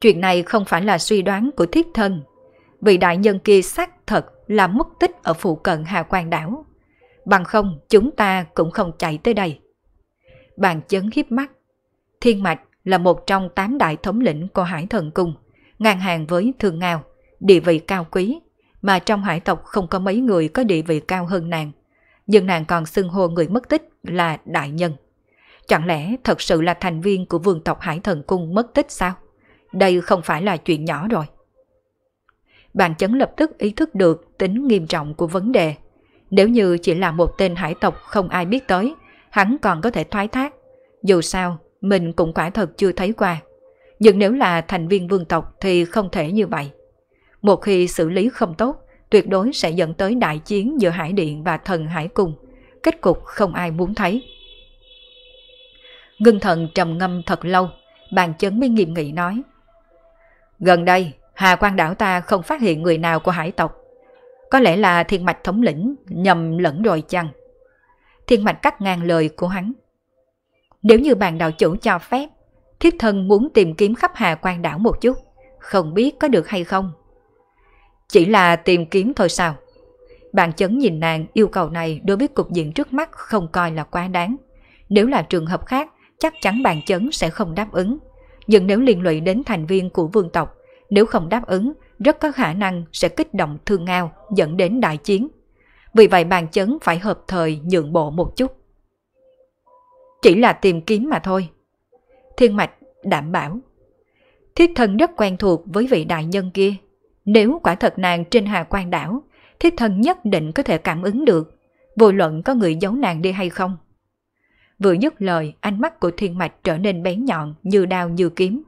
Chuyện này không phải là suy đoán của thiết thân. Vị đại nhân kia xác thật là mất tích ở phụ cận Hà Quang đảo bằng không chúng ta cũng không chạy tới đây. Bàn chấn hiếp mắt. Thiên Mạch là một trong tám đại thống lĩnh của Hải Thần Cung, ngang hàng với Thường ngào, địa vị cao quý, mà trong hải tộc không có mấy người có địa vị cao hơn nàng. Nhưng nàng còn xưng hô người mất tích là đại nhân. Chẳng lẽ thật sự là thành viên của vương tộc Hải Thần Cung mất tích sao? Đây không phải là chuyện nhỏ rồi. Bàn chấn lập tức ý thức được tính nghiêm trọng của vấn đề – nếu như chỉ là một tên hải tộc không ai biết tới, hắn còn có thể thoái thác. Dù sao, mình cũng quả thật chưa thấy qua. Nhưng nếu là thành viên vương tộc thì không thể như vậy. Một khi xử lý không tốt, tuyệt đối sẽ dẫn tới đại chiến giữa Hải Điện và thần Hải Cung. Kết cục không ai muốn thấy. Ngưng thần trầm ngâm thật lâu, bàn chấn mới nghiêm nghị nói. Gần đây, Hà Quang đảo ta không phát hiện người nào của hải tộc có lẽ là thiên mạch thống lĩnh nhầm lẫn rồi chăng? Thiên mạch cắt ngang lời của hắn. Nếu như bàn đạo chủ cho phép, thiếp thân muốn tìm kiếm khắp hà quan đảo một chút, không biết có được hay không? Chỉ là tìm kiếm thôi sao? bàn chấn nhìn nàng yêu cầu này đối với cục diện trước mắt không coi là quá đáng. Nếu là trường hợp khác, chắc chắn bàn chấn sẽ không đáp ứng. Nhưng nếu liên lụy đến thành viên của vương tộc, nếu không đáp ứng rất có khả năng sẽ kích động thương ngao dẫn đến đại chiến. Vì vậy bàn chấn phải hợp thời nhượng bộ một chút. Chỉ là tìm kiếm mà thôi. Thiên mạch đảm bảo. Thiết thân rất quen thuộc với vị đại nhân kia. Nếu quả thật nàng trên hà quan đảo, thiết thân nhất định có thể cảm ứng được, vô luận có người giấu nàng đi hay không. Vừa dứt lời, ánh mắt của thiên mạch trở nên bén nhọn như đao như kiếm.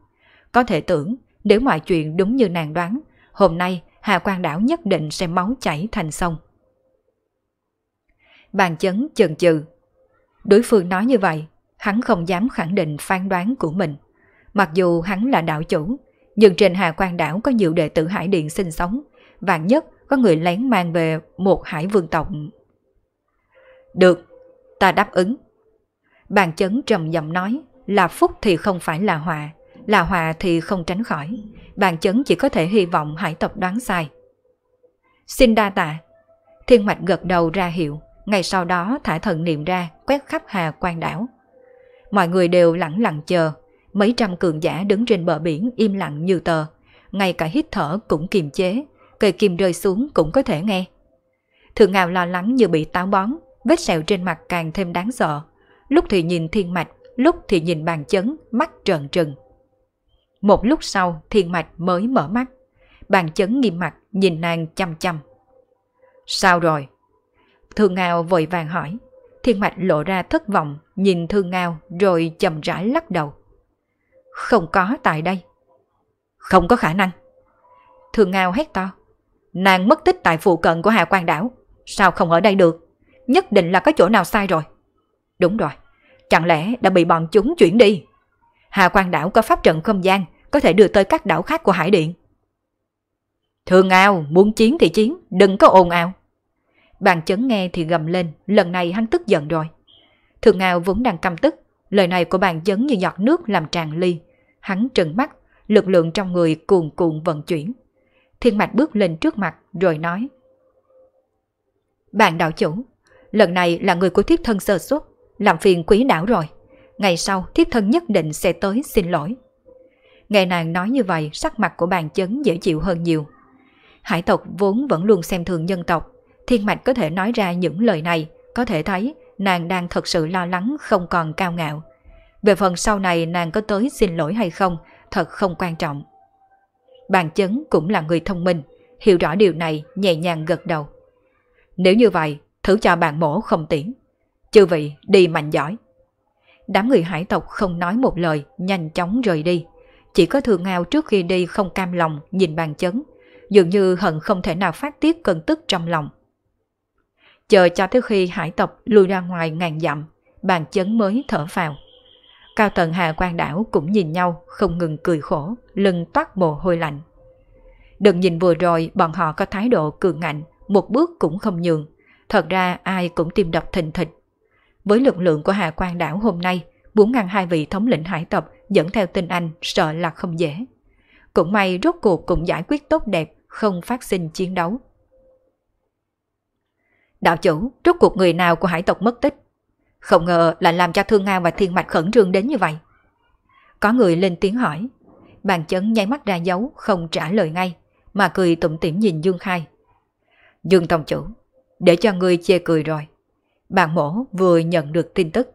Có thể tưởng, nếu mọi chuyện đúng như nàng đoán, Hôm nay, Hà Quan Đảo nhất định sẽ máu chảy thành sông. Bàn chấn chần chừ. Đối phương nói như vậy, hắn không dám khẳng định phán đoán của mình. Mặc dù hắn là đạo chủ, nhưng trên Hà Quan Đảo có nhiều đệ tử Hải Điện sinh sống, vạn nhất có người lén mang về một hải vương tộc. Được, ta đáp ứng. Bàn chấn trầm giọng nói là phúc thì không phải là họa, là hòa thì không tránh khỏi, bàn chấn chỉ có thể hy vọng hải tộc đoán sai. Xin đa tạ. Thiên mạch gật đầu ra hiệu, ngay sau đó thả thần niệm ra quét khắp hà quan đảo. Mọi người đều lặng lặng chờ, mấy trăm cường giả đứng trên bờ biển im lặng như tờ, ngay cả hít thở cũng kiềm chế, cây kim rơi xuống cũng có thể nghe. Thượng ngào lo lắng như bị táo bón, vết sẹo trên mặt càng thêm đáng sợ. Lúc thì nhìn thiên mạch, lúc thì nhìn bàn chấn, mắt trợn trừng. Một lúc sau thiên mạch mới mở mắt. Bàn chấn nghiêm mặt nhìn nàng chăm chăm. Sao rồi? Thương Ngao vội vàng hỏi. Thiên mạch lộ ra thất vọng nhìn Thương Ngao rồi chậm rãi lắc đầu. Không có tại đây. Không có khả năng. Thương Ngao hét to. Nàng mất tích tại phụ cận của Hà Quang đảo. Sao không ở đây được? Nhất định là có chỗ nào sai rồi. Đúng rồi. Chẳng lẽ đã bị bọn chúng chuyển đi? Hà Quang đảo có pháp trận không gian, có thể đưa tới các đảo khác của Hải Điện. Thương ao, muốn chiến thì chiến, đừng có ồn ào. Bàn chấn nghe thì gầm lên, lần này hắn tức giận rồi. Thương ao vẫn đang căm tức, lời này của bàn chấn như giọt nước làm tràn ly. Hắn trừng mắt, lực lượng trong người cuồn cuộn vận chuyển. Thiên mạch bước lên trước mặt rồi nói. Bạn đạo chủ, lần này là người của thiếp thân sơ xuất, làm phiền quý đảo rồi. Ngày sau thiếp thân nhất định sẽ tới xin lỗi. Nghe nàng nói như vậy sắc mặt của bàn chấn dễ chịu hơn nhiều. Hải tộc vốn vẫn luôn xem thường nhân tộc. Thiên mạch có thể nói ra những lời này, có thể thấy nàng đang thật sự lo lắng không còn cao ngạo. Về phần sau này nàng có tới xin lỗi hay không, thật không quan trọng. Bàn chấn cũng là người thông minh, hiểu rõ điều này nhẹ nhàng gật đầu. Nếu như vậy, thử cho bạn mổ không tiễn. Chư vị đi mạnh giỏi. Đám người hải tộc không nói một lời, nhanh chóng rời đi. Chỉ có thường ngao trước khi đi không cam lòng nhìn bàn chấn. Dường như hận không thể nào phát tiết cơn tức trong lòng. Chờ cho tới khi hải tộc lùi ra ngoài ngàn dặm, bàn chấn mới thở phào. Cao tầng Hà Quang Đảo cũng nhìn nhau, không ngừng cười khổ, lưng toát mồ hôi lạnh. Đừng nhìn vừa rồi bọn họ có thái độ cường ngạnh, một bước cũng không nhường. Thật ra ai cũng tìm đọc thình thịch với lực lượng của Hạ quan đảo hôm nay, muốn ngăn hai vị thống lĩnh hải tộc dẫn theo tinh anh sợ là không dễ. Cũng may rốt cuộc cũng giải quyết tốt đẹp, không phát sinh chiến đấu. Đạo chủ, rốt cuộc người nào của hải tộc mất tích? Không ngờ lại làm cho Thương ngang và Thiên Mạch khẩn trương đến như vậy. Có người lên tiếng hỏi. Bàn chấn nháy mắt ra dấu, không trả lời ngay, mà cười tủm tỉm nhìn Dương Khai. Dương Tông Chủ, để cho người chê cười rồi, bàn mổ vừa nhận được tin tức.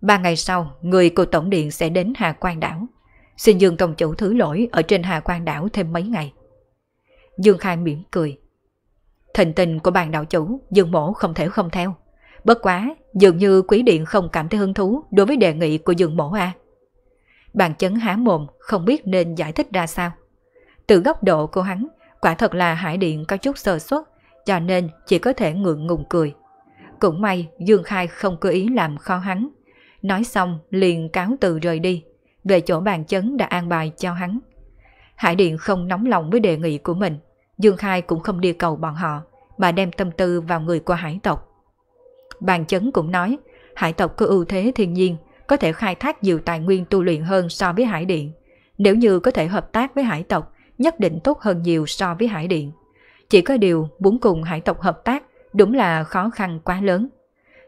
Ba ngày sau, người của Tổng Điện sẽ đến Hà Quang Đảo. Xin Dương Tổng Chủ thứ lỗi ở trên Hà Quang Đảo thêm mấy ngày. Dương Khai mỉm cười. Thịnh tình của bàn đạo chủ, Dương Mổ không thể không theo. Bất quá, dường như quý điện không cảm thấy hứng thú đối với đề nghị của Dương Mổ a à. Bàn chấn há mồm, không biết nên giải thích ra sao. Từ góc độ của hắn, quả thật là Hải Điện có chút sơ suất, cho nên chỉ có thể ngượng ngùng cười. Cũng may Dương Khai không cố ý làm khó hắn. Nói xong liền cáo từ rời đi, về chỗ bàn chấn đã an bài cho hắn. Hải Điện không nóng lòng với đề nghị của mình, Dương Khai cũng không đi cầu bọn họ, mà đem tâm tư vào người của hải tộc. Bàn chấn cũng nói, hải tộc có ưu thế thiên nhiên, có thể khai thác nhiều tài nguyên tu luyện hơn so với hải điện. Nếu như có thể hợp tác với hải tộc, nhất định tốt hơn nhiều so với hải điện. Chỉ có điều muốn cùng hải tộc hợp tác đúng là khó khăn quá lớn.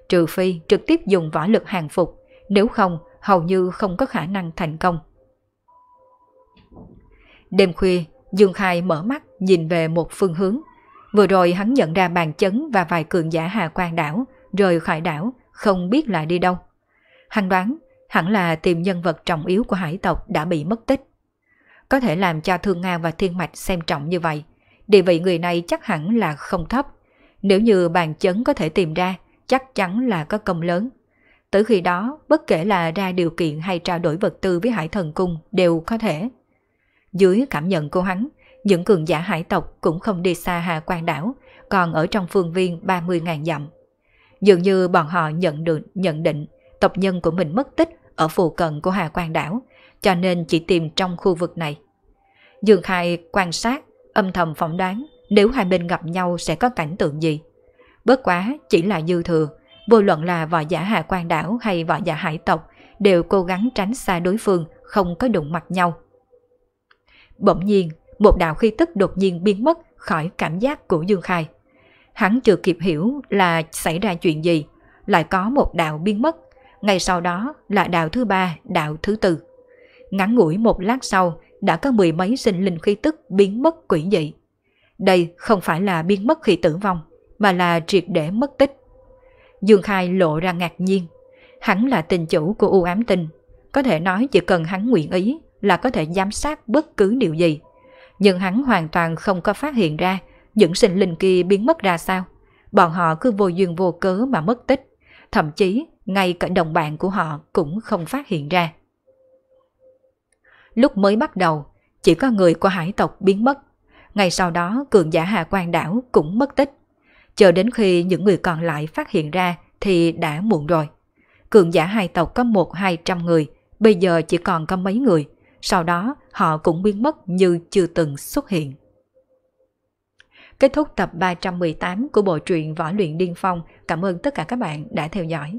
Trừ phi trực tiếp dùng võ lực hàng phục, nếu không hầu như không có khả năng thành công. Đêm khuya, Dương Khai mở mắt nhìn về một phương hướng. Vừa rồi hắn nhận ra bàn chấn và vài cường giả hà quan đảo, rời khỏi đảo, không biết lại đi đâu. Hắn đoán hẳn là tìm nhân vật trọng yếu của hải tộc đã bị mất tích. Có thể làm cho Thương Nga và Thiên Mạch xem trọng như vậy, địa vị người này chắc hẳn là không thấp. Nếu như bàn chấn có thể tìm ra, chắc chắn là có công lớn. Tới khi đó, bất kể là ra điều kiện hay trao đổi vật tư với hải thần cung đều có thể. Dưới cảm nhận của hắn, những cường giả hải tộc cũng không đi xa Hà Quan đảo, còn ở trong phương viên 30.000 dặm. Dường như bọn họ nhận được nhận định tộc nhân của mình mất tích ở phù cận của Hà Quan đảo, cho nên chỉ tìm trong khu vực này. Dương Khai quan sát, âm thầm phỏng đoán nếu hai bên gặp nhau sẽ có cảnh tượng gì. Bất quá chỉ là dư thừa, vô luận là võ giả hạ quan đảo hay võ giả hải tộc đều cố gắng tránh xa đối phương, không có đụng mặt nhau. Bỗng nhiên, một đạo khí tức đột nhiên biến mất khỏi cảm giác của Dương Khai. Hắn chưa kịp hiểu là xảy ra chuyện gì, lại có một đạo biến mất, ngay sau đó là đạo thứ ba, đạo thứ tư. Ngắn ngủi một lát sau, đã có mười mấy sinh linh khí tức biến mất quỷ dị. Đây không phải là biến mất khi tử vong, mà là triệt để mất tích. Dương Khai lộ ra ngạc nhiên. Hắn là tình chủ của U ám tinh. Có thể nói chỉ cần hắn nguyện ý là có thể giám sát bất cứ điều gì. Nhưng hắn hoàn toàn không có phát hiện ra những sinh linh kia biến mất ra sao. Bọn họ cứ vô duyên vô cớ mà mất tích. Thậm chí ngay cả đồng bạn của họ cũng không phát hiện ra. Lúc mới bắt đầu, chỉ có người của hải tộc biến mất ngay sau đó cường giả hà quan đảo cũng mất tích. Chờ đến khi những người còn lại phát hiện ra thì đã muộn rồi. Cường giả hai tộc có một hai trăm người, bây giờ chỉ còn có mấy người. Sau đó họ cũng biến mất như chưa từng xuất hiện. Kết thúc tập 318 của bộ truyện Võ luyện Điên Phong. Cảm ơn tất cả các bạn đã theo dõi.